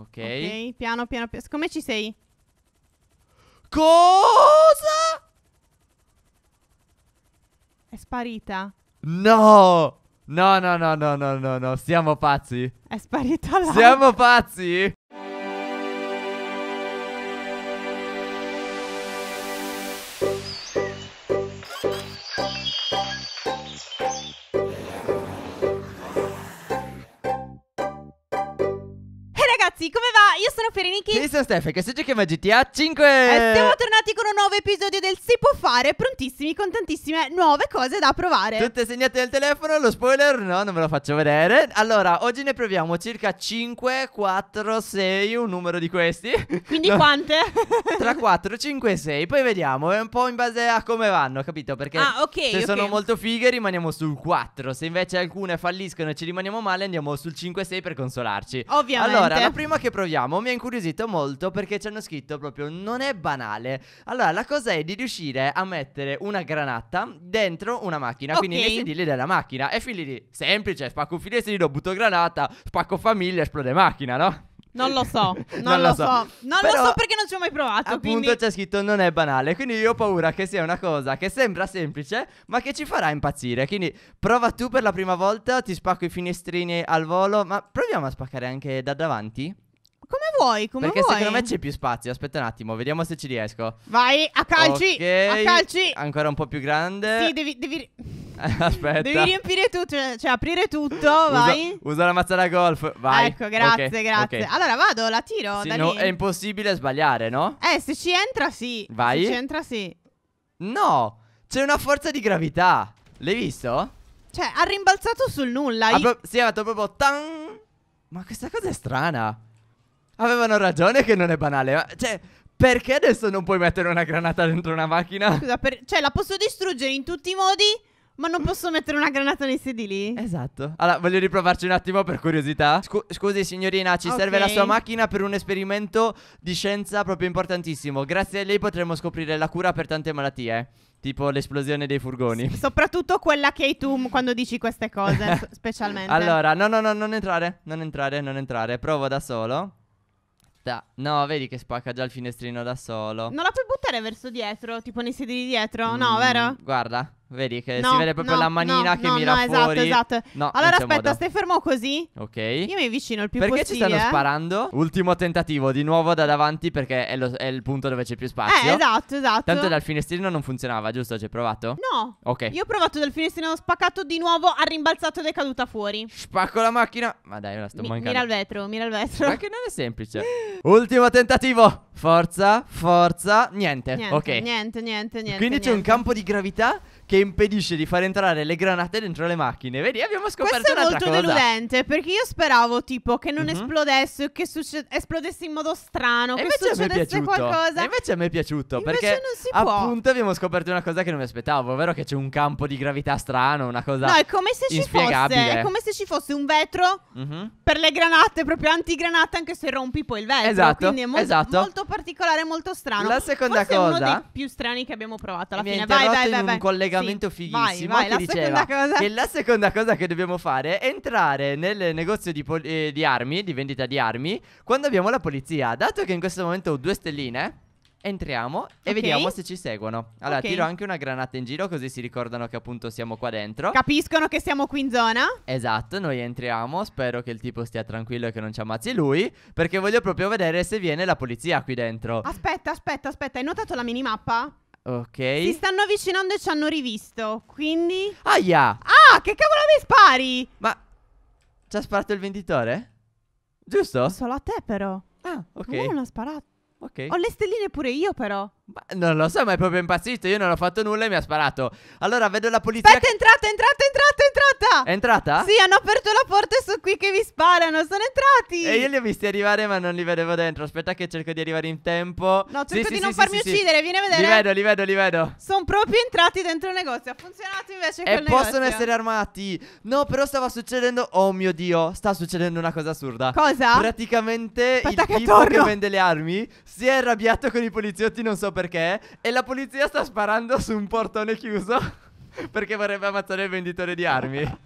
Ok. Ok, piano piano piano. Come ci sei? Cosa? È sparita. No! No, no, no, no, no, no, no. Siamo pazzi. È sparita là. Siamo pazzi? Ferenichi. Io sono Steph, che se giochiamo a GTA 5. E siamo tornati con un nuovo episodio del Si può fare, prontissimi con tantissime nuove cose da provare. Tutte segnate nel telefono, lo spoiler no, non ve lo faccio vedere. Allora, oggi ne proviamo circa 5, 4, 6, un numero di questi. Quindi no. quante? Tra 4, 5 6, poi vediamo, è un po' in base a come vanno, capito? Perché ah, okay, se okay. sono molto fighe rimaniamo sul 4, se invece alcune falliscono e ci rimaniamo male andiamo sul 5 6 per consolarci. Ovviamente. Allora, la prima che proviamo mi ha incuriosito molto perché ci hanno scritto proprio non è banale. Allora, la cosa è di riuscire a mettere una granata dentro una macchina, okay. quindi nei sedili della macchina. E fin lì, semplice, spacco un finestrino, butto granata, spacco famiglia, esplode macchina, no? Non lo so, non, non lo so. so. Non Però, lo so perché non ci ho mai provato. Appunto quindi... c'è scritto non è banale, quindi io ho paura che sia una cosa che sembra semplice, ma che ci farà impazzire. Quindi prova tu per la prima volta, ti spacco i finestrini al volo, ma proviamo a spaccare anche da davanti. Come vuoi, come Perché vuoi. secondo me c'è più spazio. Aspetta un attimo, vediamo se ci riesco. Vai, a calci. Okay. A calci. Ancora un po' più grande. Sì, devi... devi... Aspetta. Devi riempire tutto, cioè, cioè aprire tutto, vai. Usa la mazza da golf, vai. Ecco, grazie, okay, grazie. Okay. Allora vado, la tiro. Sì, no, è impossibile sbagliare, no? Eh, se ci entra sì. Vai. Se ci entra sì. No, c'è una forza di gravità. L'hai visto? Cioè, ha rimbalzato sul nulla. Ha I... Sì, ha fatto proprio... Tan! Ma questa cosa è strana avevano ragione che non è banale. Ma, cioè, perché adesso non puoi mettere una granata dentro una macchina? Scusa, per- cioè, la posso distruggere in tutti i modi, ma non posso mettere una granata nei sedili? Esatto. Allora, voglio riprovarci un attimo per curiosità. Scu- scusi, signorina, ci Ok. serve la sua macchina per un esperimento di scienza proprio importantissimo. Grazie a lei potremo scoprire la cura per tante malattie, eh. tipo l'esplosione dei furgoni. Soprattutto quella che hai tu quando dici queste cose, specialmente. Allora, no, no, no, non entrare, non entrare, non entrare. Provo da solo. Da. No, vedi che spacca già il finestrino da solo. Non la puoi buttare verso dietro, tipo nei sedili dietro? Mm, no, vero? Guarda. Vedi che no, si vede proprio no, la manina no, che mira no, esatto, fuori. Esatto, esatto. allora aspetta, modo. stai fermo così. Ok. Io mi avvicino il più perché possibile. Perché ci stanno sparando? Ultimo tentativo, di nuovo da davanti perché è, lo, è, il punto dove c'è più spazio. Eh, esatto, esatto. Tanto dal finestrino non funzionava, giusto? Ci hai provato? No. Ok. Io ho provato dal finestrino, ho spaccato di nuovo, ha rimbalzato ed è caduta fuori. Spacco la macchina. Ma dai, me la sto mi, mancando. Mira il vetro, mira il vetro. Ma che non è semplice. Ultimo tentativo. Forza, forza, niente. niente ok. Niente, niente, niente. Quindi niente. c'è un campo di gravità che impedisce di far entrare le granate dentro le macchine. Vedi, abbiamo scoperto Questo è molto cosa. deludente perché io speravo tipo che non mm-hmm. esplodesse che succe- esplodesse in modo strano, e che succedesse qualcosa. E invece a me è piaciuto invece perché appunto può. abbiamo scoperto una cosa che non mi aspettavo, ovvero che c'è un campo di gravità strano, una cosa No, è come se ci fosse, è come se ci fosse un vetro mm-hmm. per le granate, proprio antigranate anche se rompi poi il vetro, esatto, quindi è molto, esatto. molto particolare, molto strano. La seconda Forse cosa è uno dei più strani che abbiamo provato alla fine. Vai, vai, vai, vai. un collegamento commento fighissimo vai, vai, che diceva cosa... che la seconda cosa che dobbiamo fare è entrare nel negozio di, pol- eh, di armi, di vendita di armi, quando abbiamo la polizia. Dato che in questo momento ho due stelline... Entriamo e okay. vediamo se ci seguono. Allora, okay. tiro anche una granata in giro così si ricordano che appunto siamo qua dentro. Capiscono che siamo qui in zona? Esatto, noi entriamo, spero che il tipo stia tranquillo e che non ci ammazzi lui, perché voglio proprio vedere se viene la polizia qui dentro. Aspetta, aspetta, aspetta, hai notato la minimappa? Ok. Si stanno avvicinando e ci hanno rivisto. Quindi. Aia! Ah, che cavolo mi spari? Ma. Ci ha sparato il venditore? Giusto? Solo a te, però. Ah, ok. Ma non ha sparato. Ok. Ho le stelline pure io, però. Ma non lo so, ma è proprio impazzito. Io non ho fatto nulla e mi ha sparato. Allora vedo la polizia. Aspetta, è entrata, è entrata, è entrata, è entrata. È entrata? Sì, hanno aperto la porta e sono qui che vi sparano. Sono entrati. E io li ho visti arrivare, ma non li vedevo dentro. Aspetta, che cerco di arrivare in tempo. No, cerco sì, di sì, non sì, farmi uccidere. Vieni a vedere. Li vedo, li vedo, li vedo. Sono proprio entrati dentro il negozio. Ha funzionato invece e quel negozio. E possono essere armati. No, però stava succedendo. Oh mio dio, sta succedendo una cosa assurda. Cosa? Praticamente Aspetta il che tipo torno. che vende le armi si è arrabbiato con i poliziotti non so perché e la polizia sta sparando su un portone chiuso perché vorrebbe ammazzare il venditore di armi.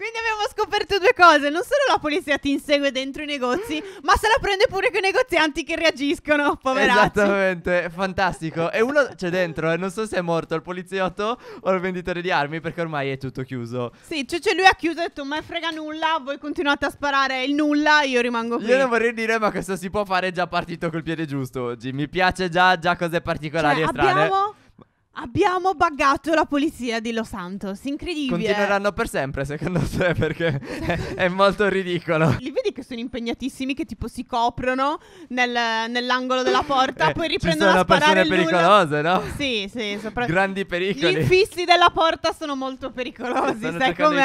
Quindi abbiamo scoperto due cose: non solo la polizia ti insegue dentro i negozi, ma se la prende pure con i negozianti che reagiscono, poveracci. Esattamente, fantastico. E uno c'è dentro, e eh, non so se è morto il poliziotto o il venditore di armi, perché ormai è tutto chiuso. Sì, cioè, cioè lui ha chiuso e ha detto: Ma frega nulla, voi continuate a sparare il nulla, io rimango qui. Io non vorrei dire, ma questo si può fare già partito col piede giusto oggi. Mi piace già, già cose particolari cioè, e strane. Abbiamo Abbiamo buggato la polizia di Los Santos, incredibile. Continueranno per sempre, secondo te, perché è, è molto ridicolo. Li vedi che sono impegnatissimi, che tipo si coprono nel- nell'angolo della porta, eh, poi riprendono a sparare sono persone pericolose, no? Sì, sì. Sopra... Grandi pericoli. Gli infissi della porta sono molto pericolosi, stanno sai cercando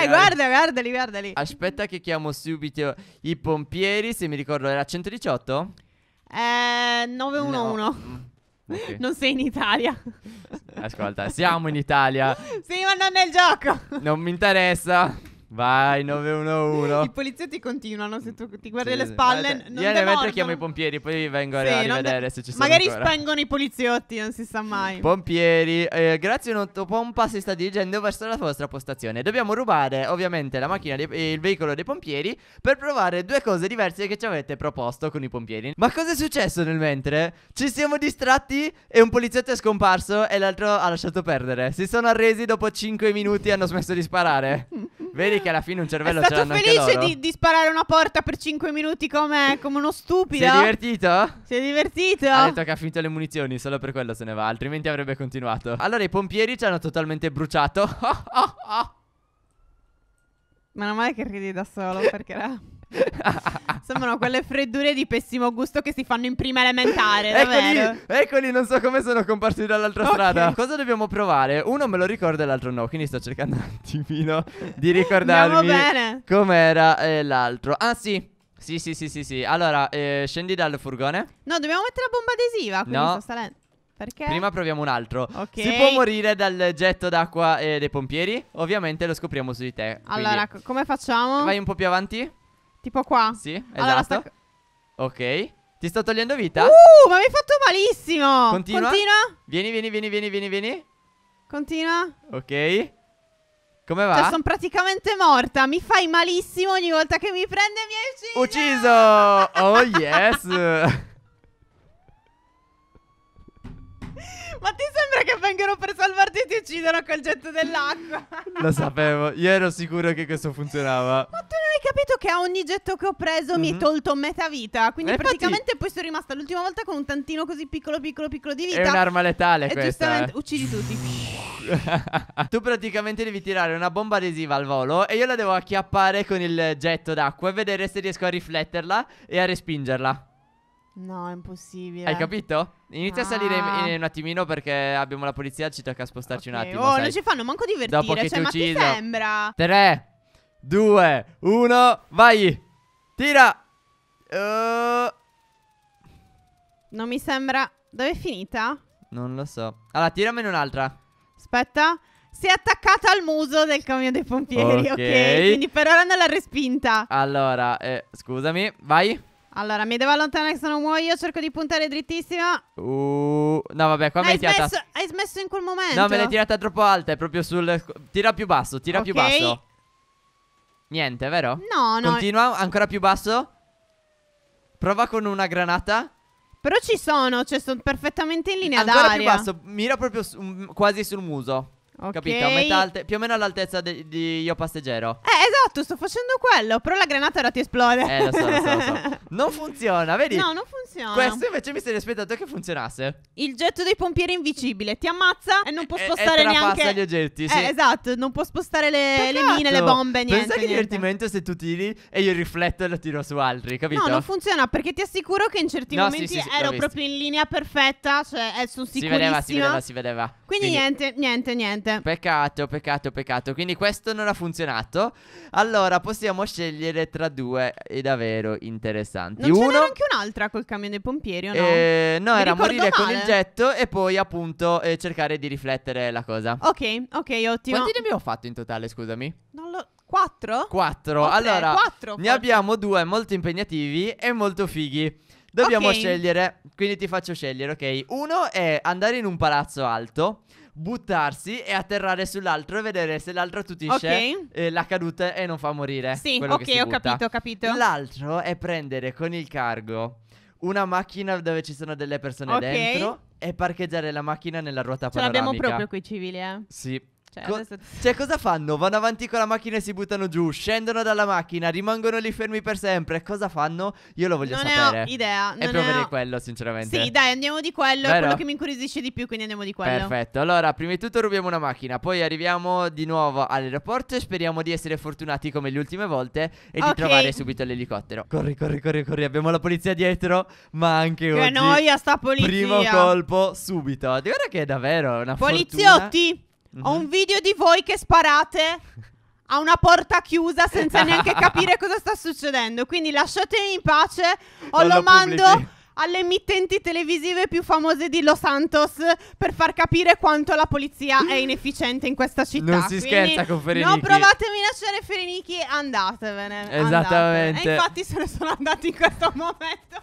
Eh, guarda, guardali, guardali. Aspetta che chiamo subito i pompieri, se mi ricordo era 118? Eh, 911. No. Okay. Non sei in Italia. Ascolta, siamo in Italia. sì, ma non nel gioco. Non mi interessa. Vai 911. I poliziotti continuano se tu ti guardi sì, le spalle. Guardate, non io eventualmente chiamo i pompieri, poi vengo sì, a rivedere se ci sono. Magari ancora. spengono i poliziotti, non si sa mai. Pompieri, eh, grazie un'autopompa si sta dirigendo verso la vostra postazione. Dobbiamo rubare ovviamente la macchina e il veicolo dei pompieri per provare due cose diverse che ci avete proposto con i pompieri. Ma cosa è successo nel mentre? Ci siamo distratti e un poliziotto è scomparso e l'altro ha lasciato perdere. Si sono arresi dopo 5 minuti e hanno smesso di sparare. Vedi che alla fine un cervello ce l'hanno anche loro. È stato felice di, di, sparare una porta per 5 minuti come, come uno stupido? Si è divertito? Si è divertito? Ha detto che ha finito le munizioni, solo per quello se ne va, altrimenti avrebbe continuato. Allora i pompieri ci hanno totalmente bruciato. Meno male che ridi da solo, perché era... Sembrano quelle freddure di pessimo gusto che si fanno in prima elementare. eccoli, eccoli, non so come sono compartiti dall'altra okay. strada. Cosa dobbiamo provare? Uno me lo ricorda e l'altro no. Quindi sto cercando un attimino di ricordarmi com'era eh, l'altro. Ah, sì. Sì, sì, sì, sì, sì. Allora, eh, scendi dal furgone. No, dobbiamo mettere la bomba adesiva. Quindi no. sto salendo. Perché? Prima proviamo un altro. Okay. Si può morire dal getto d'acqua eh, dei pompieri? Ovviamente lo scopriamo su di te. Allora, come facciamo? Vai un po' più avanti. Tipo qua? Sì, allora, esatto. Sta... Ok. Ti sto togliendo vita. Uh, ma mi hai fatto malissimo. Continua. Continua. Vieni, vieni, vieni, vieni, vieni, vieni. Continua. Ok. Come va? Cioè, sono praticamente morta. Mi fai malissimo ogni volta che mi prende mi hai ucciso. Ucciso! Oh yes! ma ti sembra che vengano per salvarti e ti uccidono col getto dell'acqua? Lo sapevo. Io ero sicuro che questo funzionava. Ma tu capito che a ogni getto che ho preso mm-hmm. mi hai mhm. tolto metà vita. Quindi eh, praticamente infatti... poi sono rimasta l'ultima volta con un tantino così piccolo, piccolo, piccolo di vita. È un'arma letale e questa. giustamente eh. uccidi tutti. tu praticamente devi tirare una bomba adesiva al volo e io la devo acchiappare con il getto d'acqua e vedere se riesco a rifletterla e a respingerla. No, è impossibile. Hai capito? Inizia ah. a salire in, ah. in, un attimino perché abbiamo la polizia, ci tocca spostarci okay. un attimo. Oh, sai. non ci fanno manco divertire, Dopo che cioè, ma ucciso. ti sembra? Tre. 2, 1, vai! Tira! Uh... Non mi sembra... Dove è finita? Non lo so. Allora, tiramene un'altra. Aspetta. Si è attaccata al muso del camion dei pompieri, ok? Quindi per ora non l'ha respinta. Allora, eh, scusami, vai. Allora, mi devo allontanare se non muoio, cerco di puntare drittissima. Uh, no, vabbè, qua mi hai tirata... Smesso, hai smesso in quel momento. No, me l'hai tirata troppo alta, è proprio sul... Tira più basso, tira okay. più basso. Ok. Niente, vero? No, no. Continua, ancora più basso. Prova con una granata. Però ci sono, cioè sono perfettamente in linea ancora d'aria. Ancora più basso, mira proprio su, mm, quasi sul muso. Okay. Capito? Metà alte- più o meno all'altezza de- di Io Passeggero. Eh, esatto, sto facendo quello. Però la granata ora ti esplode. Eh, lo so, lo so, lo so. Non funziona, vedi? No, non funziona. Questo invece mi sarei aspettato che funzionasse. Il getto dei pompieri è Ti ammazza e non può eh, eh, spostare e, e neanche. gli oggetti, eh, sì. Eh, esatto. Non può spostare le, le mine, le bombe, niente. Pensa che niente. divertimento se tu tiri e io rifletto e lo tiro su altri, capito? No, non funziona perché ti assicuro che in certi no, momenti sì, sì, sì, ero proprio in linea perfetta. Cioè, sono sicurissima. Si vedeva, si vedeva, si vedeva. Quindi, Quindi... niente, niente, niente niente. Peccato, peccato, peccato. Quindi questo non ha funzionato. Allora possiamo scegliere tra due e eh, davvero interessanti. Non Uno... c'era anche un'altra col camion dei pompieri, o no? Eh, no, Mi era morire male. con il getto e poi appunto eh, cercare di riflettere la cosa. Ok, ok, ottimo. Quanti ne abbiamo fatto in totale, scusami? Non lo... 4? 4. Allora, 4, ne abbiamo due molto impegnativi e molto fighi. Dobbiamo okay. scegliere, quindi ti faccio scegliere, ok? Uno è andare in un palazzo alto buttarsi e atterrare sull'altro e vedere se l'altro attutisce okay. Eh, la caduta e non fa morire. Sì, ok, ho butta. capito, ho capito. L'altro è prendere con il cargo una macchina dove ci sono delle persone okay. dentro e parcheggiare la macchina nella ruota Ce panoramica. Ce l'abbiamo proprio qui civili, eh. Sì. Cioè, Co- adesso... cioè, cosa fanno? Vanno avanti con la macchina e si buttano giù, scendono dalla macchina, rimangono lì fermi per sempre. Cosa fanno? Io lo voglio non sapere. Non ho idea. Non e più ho... quello, sinceramente. Sì, dai, andiamo di quello. Vero? È quello che mi incuriosisce di più, quindi andiamo di quello. Perfetto. Allora, prima di tutto rubiamo una macchina, poi arriviamo di nuovo all'aeroporto e speriamo di essere fortunati come le ultime volte e okay. di trovare subito l'elicottero. Corri, corri, corri, corri. Abbiamo la polizia dietro, ma anche che oggi. Che noia sta polizia. Primo colpo subito. Guarda che è davvero una Poliziotti. Fortuna. Mm-hmm. Ho un video di voi che sparate a una porta chiusa senza neanche capire cosa sta succedendo. Quindi lasciatemi in pace o lo, lo mando alle emittenti televisive più famose di Los Santos per far capire quanto la polizia è inefficiente in questa città. Non si Quindi scherza con Ferenichi. Non provate a lasciare Ferenichi, andatevene. Esattamente. Andatevene. E infatti se ne sono andati in questo momento.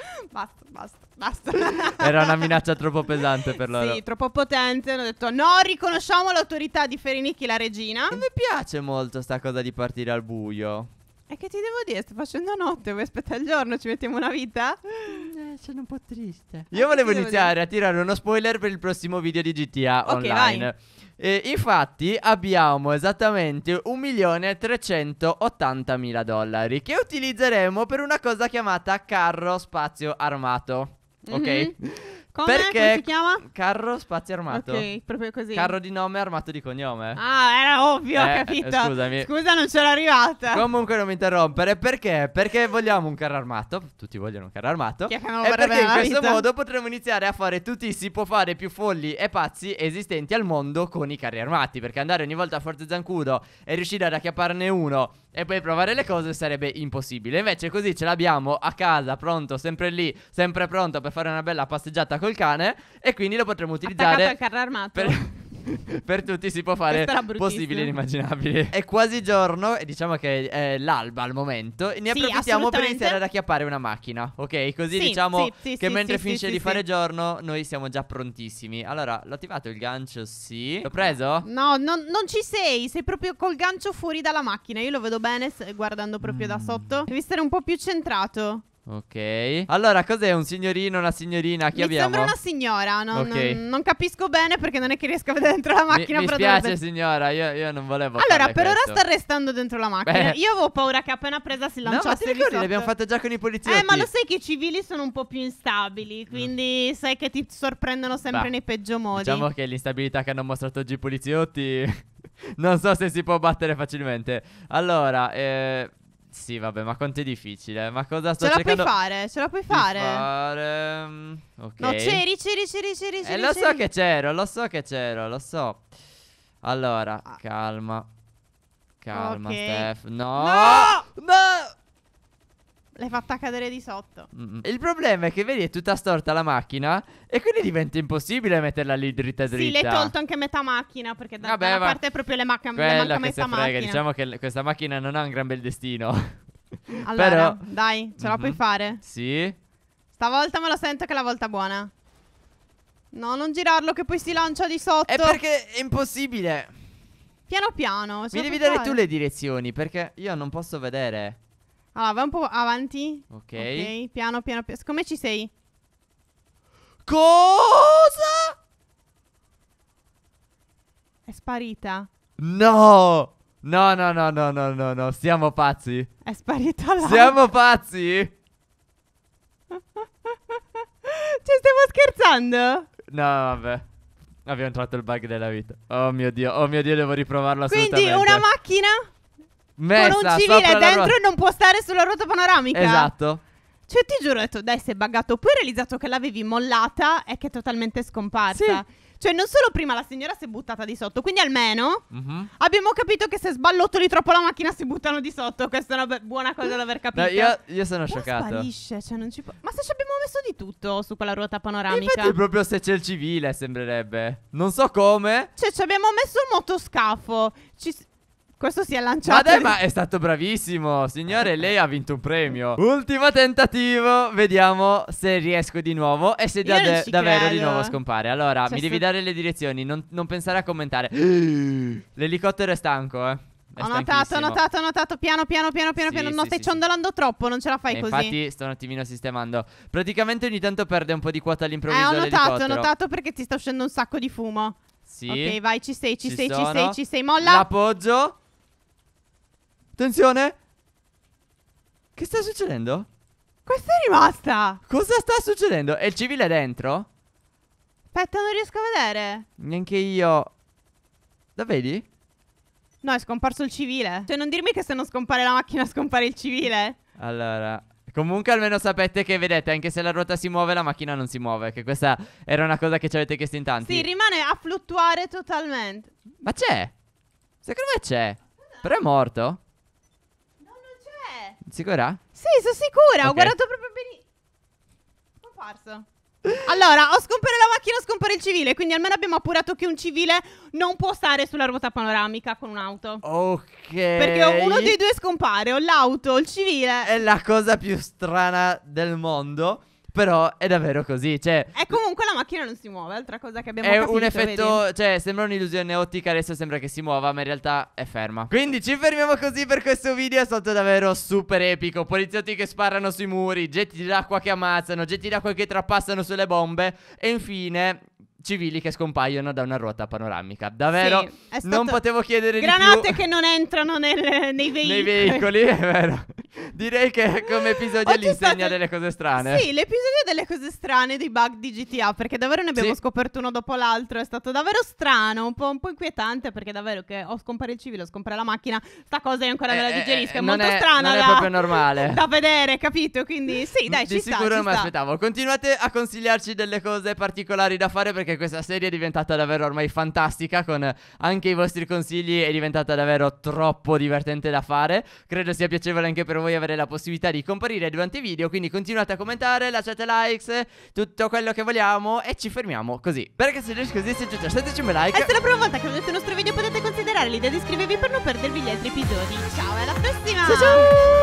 basta, basta. Basta. Era una minaccia troppo pesante per loro. Sì, troppo potente. Hanno detto: No, riconosciamo l'autorità di Ferenichi, la regina. Non mi piace molto sta cosa di partire al buio. E che ti devo dire? Sto facendo notte, vuoi aspettare il giorno? Ci mettiamo una vita? Mm, eh, sono un po' triste. Io eh, volevo iniziare a tirare uno spoiler per il prossimo video di GTA okay, online. Eh, infatti abbiamo esattamente 1.380.000 dollari che utilizzeremo per una cosa chiamata carro spazio armato. Okay. Mm-hmm. Come? Perché Come si chiama? Carro spazio armato. Ok, proprio così. Carro di nome armato di cognome. Ah, era ovvio, ho eh, capito. Eh, scusami. Scusa, non c'era arrivata. Comunque non mi interrompere. Perché? Perché vogliamo un carro armato. Tutti vogliono un carro armato. Chi è che non e perché in questo vita? modo potremmo iniziare a fare tutti i si può fare più folli e pazzi esistenti al mondo con i carri armati. Perché andare ogni volta a Forza Zancudo e riuscire ad acchiapparne uno e poi provare le cose sarebbe impossibile. Invece così ce l'abbiamo a casa, pronto, sempre lì, sempre pronto per fare una bella passeggiata col cane e quindi lo potremo utilizzare... Attaccato al carro armato. Per... per tutti si può fare possibili e inimmaginabili. È quasi giorno, e diciamo che è l'alba al momento. Ne sì, approfittiamo per iniziare ad acchiappare una macchina, ok? Così sì, diciamo sì, che mentre finisce di fare giorno, noi siamo già prontissimi. Allora, l'ho attivato il gancio? Sì. L'ho preso? No, non, non, ci sei. Sei proprio col gancio fuori dalla macchina. Io lo vedo bene guardando proprio mm. da sotto. Devi stare un po' più centrato. Ok. Allora, cos'è un signorino, una signorina? Chi mi abbiamo? sembra una signora. Non, okay. non, non, capisco bene perché non è che riesco a vedere dentro la macchina. Mi, mi spiace, dovrebbe... signora. Io, io, non volevo. Allora, per questo. ora sta restando dentro la macchina. Beh. Io avevo paura che appena presa si lanciasse. No, ma ti ricordi? L'abbiamo fatto già con i poliziotti. Eh, ma lo sai che i civili sono un po' più instabili. Quindi mm. sai che ti sorprendono sempre bah. nei peggio modi. Diciamo che l'instabilità che hanno mostrato oggi i poliziotti. non so se si può battere facilmente. Allora, eh. Sì, vabbè, ma quanto è difficile. Ma cosa sto ce cercando? Ce la puoi fare, ce la puoi fare. fare... Mm, ok. No, c'eri, c'eri, c'eri, c'eri, Eh, lo so che c'ero, lo so che c'ero, lo so. Allora, ah. calma. Calma, okay. Steph. No! No! no! L'hai fatta cadere di sotto. Mm-mm. Il problema è che vedi è tutta storta la macchina e quindi diventa impossibile metterla lì dritta dritta. Sì, l'hai tolto anche metà macchina perché da, Vabbè, da una parte proprio le, macchine. le manca metà frega, Diciamo che l- questa macchina non ha un gran bel destino. Allora, Però... dai, ce la mm-hmm. puoi fare. Sì. Stavolta me lo sento che è la volta buona. No, non girarlo che poi si lancia di sotto. È perché è impossibile. Piano piano. Mi devi dare fare. tu le direzioni perché io non posso vedere. Allora, vai un po' avanti. Ok. Ok, piano, piano, piano. Come ci sei? Cosa? È sparita. No! No, no, no, no, no, no, no. Siamo pazzi. È sparita la... Siamo pazzi? Cioè, stiamo scherzando? No, vabbè. Abbiamo trovato il bug della vita. Oh mio dio, oh mio dio, devo riprovarlo Quindi, assolutamente. Quindi una macchina messa con un civile dentro e non può stare sulla ruota panoramica. Esatto. Cioè, ti giuro, ho detto, dai, sei buggato. Poi ho realizzato che l'avevi mollata e che è totalmente scomparsa. Sì. Cioè, non solo prima la signora si è buttata di sotto, quindi almeno uh-huh. abbiamo capito che se sballottoli troppo la macchina si buttano di sotto. Questa è una be- buona cosa da aver capito. No, io, io, sono Poi Ma Sparisce, cioè non ci può. Ma se ci abbiamo messo di tutto su quella ruota panoramica? Infatti, proprio se c'è il civile, sembrerebbe. Non so come. Cioè, ci abbiamo messo il motoscafo. Ci questo si è lanciato. Ma dai, ma è stato bravissimo. Signore, lei ha vinto un premio. Ultimo tentativo. Vediamo se riesco di nuovo e se da davvero credo. di nuovo eh. scompare. Allora, cioè, mi devi dare le direzioni. Non, non pensare a commentare. L'elicottero è stanco, eh. È ho notato, ho notato, ho notato. Piano, piano, piano, piano, sì, piano. No, sì, stai sì, ciondolando sì. troppo, non ce la fai e così. Infatti, sto un attimino sistemando. Praticamente ogni tanto perde un po' di quota all'improvviso. Eh, ho notato, ho notato perché ti sta uscendo un sacco di fumo. Sì. Ok, vai, ci sei, ci, ci sei, sono. ci sei, ci sei. Molla. L'appoggio. Attenzione. Che sta succedendo? Questa è rimasta. Cosa sta succedendo? È il civile dentro? Aspetta, non riesco a vedere. Neanche io. La vedi? No, è scomparso il civile. Cioè, non dirmi che se non scompare la macchina scompare il civile. Allora, Comunque almeno sapete che vedete, anche se la ruota si muove, la macchina non si muove. Che questa era una cosa che ci avete chiesto in tanti. Sì, rimane a fluttuare totalmente. Ma c'è? Secondo me c'è. Però è morto. Sicura? Sì, sono sicura. Okay. Ho guardato proprio benissimo. Comparso. Allora, o scompare la macchina o scompare il civile, quindi almeno abbiamo appurato che un civile non può stare sulla ruota panoramica con un'auto. Ok. Perché uno dei due scompare, o l'auto o il civile. È la cosa più strana del mondo. Però è davvero così. Cioè, E comunque la macchina non si muove, altra cosa che abbiamo è capito, un effetto, vedi? cioè, sembra un'illusione ottica. Adesso sembra che si muova, ma in realtà è ferma. Quindi ci fermiamo così per questo video. È stato davvero super epico. Poliziotti che sparano sui muri, getti d'acqua che ammazzano, getti d'acqua che trapassano sulle bombe. E infine, civili che scompaiono da una ruota panoramica. Davvero, sì, non potevo chiedere di più. Granate che non entrano nel, nei veicoli. Nei veicoli, è vero. Direi che come eh, episodio lì insegna delle cose strane. Sì, l'episodio delle cose strane dei bug di GTA, perché davvero ne abbiamo sì. scoperto uno dopo l'altro. È stato davvero strano, un po', un po', inquietante, perché davvero che o scompare il civile o scompare la macchina, sta cosa io ancora eh, me la eh, digerisco. Eh, è molto è, strana. Non da, è proprio normale. Da vedere, capito? Quindi sì, mm, dai, di ci sicuro non mi aspettavo. Continuate a consigliarci delle cose particolari da fare, perché questa serie è diventata davvero ormai fantastica. Con anche i vostri consigli è diventata davvero troppo divertente da fare. Credo sia piacevole anche per voi avere la possibilità di comparire durante i video, quindi continuate a commentare, lasciate likes, tutto quello che vogliamo e ci fermiamo così. Perché Per ragazzi, così se giusto, lasciateci un like. E se la prima volta che vedete il nostro video potete considerare l'idea di iscrivervi per non perdervi gli altri episodi. Ciao, alla prossima! ciao! ciao!